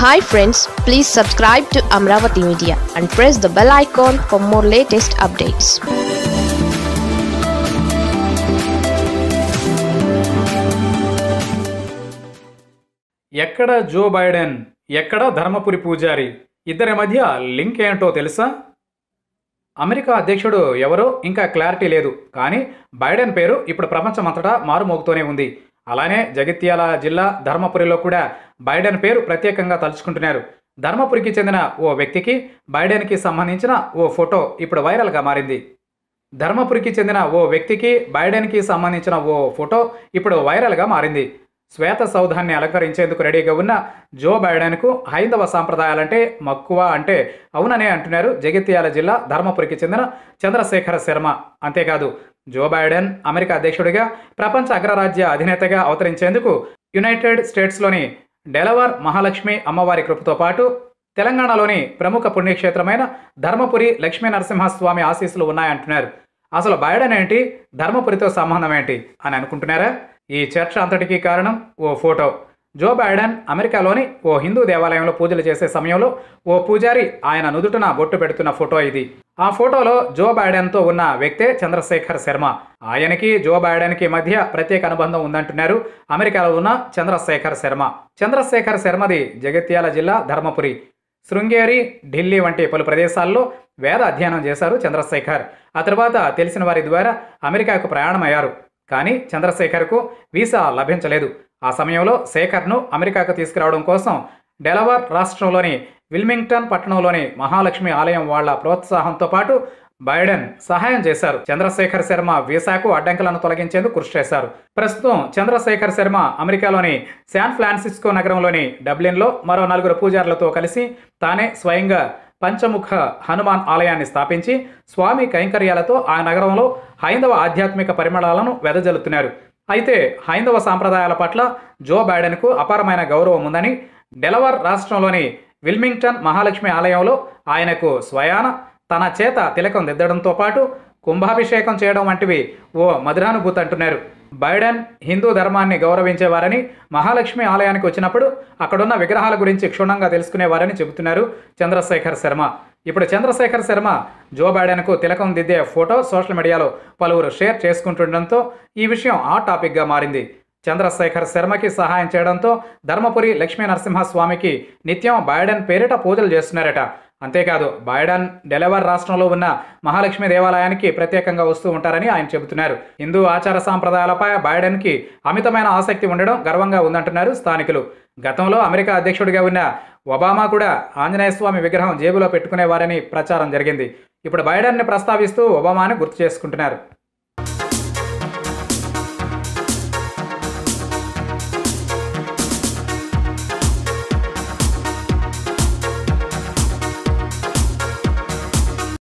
hi friends please subscribe to Amaravati media and press the bell icon for more latest updates ఎక్కడ Joe Biden ఎక్కడ ధర్మపురి పూజారి ఇద్దరి మధ్య link ఏంటో తెలుసా అమెరికా అధ్యక్షుడు ఎవరో ఇంకా క్లారిటీ లేదు కానీ బైడెన్ పేరు ఇప్పుడు ప్రపంచమంతటా మారుమోగుతూనే ఉంది అలానే జగిత్యాల జిల్లా ధర్మపురిలో కూడా బైడెన్ పేరు ప్రత్యేకంగా తలుచుకుంటున్నారు ధర్మపురికి చెందిన ఓ వ్యక్తికి బైడెన్కి సంబంధించిన ఓ ఫోటో ఇప్పుడు వైరల్గా మారింది ధర్మపురికి చెందిన ఓ వ్యక్తికి బైడెన్కి సంబంధించిన ఓ ఫోటో ఇప్పుడు వైరల్గా మారింది శ్వేత సౌధాన్ని అలంకరించేందుకు రెడీగా ఉన్న జో బైడెన్కు హైందవ సాంప్రదాయాలంటే మక్కువ అంటే అవుననే అంటున్నారు జగిత్యాల జిల్లా ధర్మపురికి చెందిన చంద్రశేఖర శర్మ అంతేకాదు జో బైడెన్ అమెరికా అధ్యక్షుడిగా ప్రపంచ అగ్రరాజ్య అధినేతగా అవతరించేందుకు యునైటెడ్ స్టేట్స్లోని డెలవర్ మహాలక్ష్మి అమ్మవారి కృపతో పాటు తెలంగాణలోని ప్రముఖ పుణ్యక్షేత్రమైన ధర్మపురి లక్ష్మీ నరసింహస్వామి ఆశీస్సులు ఉన్నాయంటున్నారు అసలు బైడెన్ ఏంటి ధర్మపురితో సంబంధం ఏంటి అని అనుకుంటున్నారా ఈ చర్చ అంతటికీ కారణం ఓ ఫోటో జో బైడెన్ అమెరికాలోని ఓ హిందూ దేవాలయంలో పూజలు చేసే సమయంలో ఓ పూజారి ఆయన నుదుటన బొట్టు పెడుతున్న ఫోటో ఇది ఆ ఫోటోలో జో బైడెన్తో ఉన్న వ్యక్తే చంద్రశేఖర్ శర్మ ఆయనకి జో బైడెన్కి మధ్య ప్రత్యేక అనుబంధం ఉందంటున్నారు అమెరికాలో ఉన్న చంద్రశేఖర్ శర్మ చంద్రశేఖర్ శర్మది జగిత్యాల జిల్లా ధర్మపురి శృంగేరి ఢిల్లీ వంటి పలు ప్రదేశాల్లో వేద అధ్యయనం చేశారు చంద్రశేఖర్ ఆ తర్వాత తెలిసిన వారి ద్వారా అమెరికాకు ప్రయాణమయ్యారు కానీ చంద్రశేఖర్కు వీసా లభించలేదు ఆ సమయంలో శేఖర్ను అమెరికాకు తీసుకురావడం కోసం డెలవర్ రాష్ట్రంలోని విల్మింగ్టన్ పట్టణంలోని మహాలక్ష్మి ఆలయం వాళ్ల ప్రోత్సాహంతో పాటు బైడెన్ సహాయం చేశారు చంద్రశేఖర్ శర్మ వీసాకు అడ్డంకులను తొలగించేందుకు కృషి చేశారు ప్రస్తుతం చంద్రశేఖర్ శర్మ అమెరికాలోని శాన్ ఫ్రాన్సిస్కో నగరంలోని డబ్లిన్లో మరో నలుగురు పూజారులతో కలిసి తానే స్వయంగా పంచముఖ హనుమాన్ ఆలయాన్ని స్థాపించి స్వామి కైంకర్యాలతో ఆ నగరంలో హైందవ ఆధ్యాత్మిక పరిమళాలను వెదజల్లుతున్నారు అయితే హైందవ సాంప్రదాయాల పట్ల జో బైడెన్కు అపారమైన గౌరవం ఉందని డెలవర్ రాష్ట్రంలోని విల్మింగ్టన్ మహాలక్ష్మి ఆలయంలో ఆయనకు స్వయాన తన చేత తిలకం దిద్దడంతో పాటు కుంభాభిషేకం చేయడం వంటివి ఓ మధురానుభూతి అంటున్నారు బైడెన్ హిందూ ధర్మాన్ని గౌరవించేవారని మహాలక్ష్మి ఆలయానికి వచ్చినప్పుడు అక్కడున్న విగ్రహాల గురించి క్షుణ్ణంగా తెలుసుకునేవారని చెబుతున్నారు చంద్రశేఖర్ శర్మ ఇప్పుడు చంద్రశేఖర్ శర్మ జో బైడెన్కు తిలకం దిద్దే ఫోటో సోషల్ మీడియాలో పలువురు షేర్ చేసుకుంటుండటంతో ఈ విషయం ఆ టాపిక్గా మారింది చంద్రశేఖర్ శర్మకి సహాయం చేయడంతో ధర్మపురి లక్ష్మీ నరసింహస్వామికి నిత్యం బైడెన్ పేరిట పూజలు చేస్తున్నారట అంతేకాదు బైడెన్ డెలవర్ రాష్ట్రంలో ఉన్న మహాలక్ష్మి దేవాలయానికి ప్రత్యేకంగా వస్తూ ఉంటారని ఆయన చెబుతున్నారు హిందూ ఆచార సాంప్రదాయాలపై బైడెన్కి అమితమైన ఆసక్తి ఉండడం గర్వంగా ఉందంటున్నారు స్థానికులు గతంలో అమెరికా అధ్యక్షుడిగా ఉన్న ఒబామా కూడా ఆంజనేయ స్వామి విగ్రహం జేబులో పెట్టుకునేవారని ప్రచారం జరిగింది ఇప్పుడు బైడెన్ని ప్రస్తావిస్తూ ఒబామాని గుర్తు చేసుకుంటున్నారు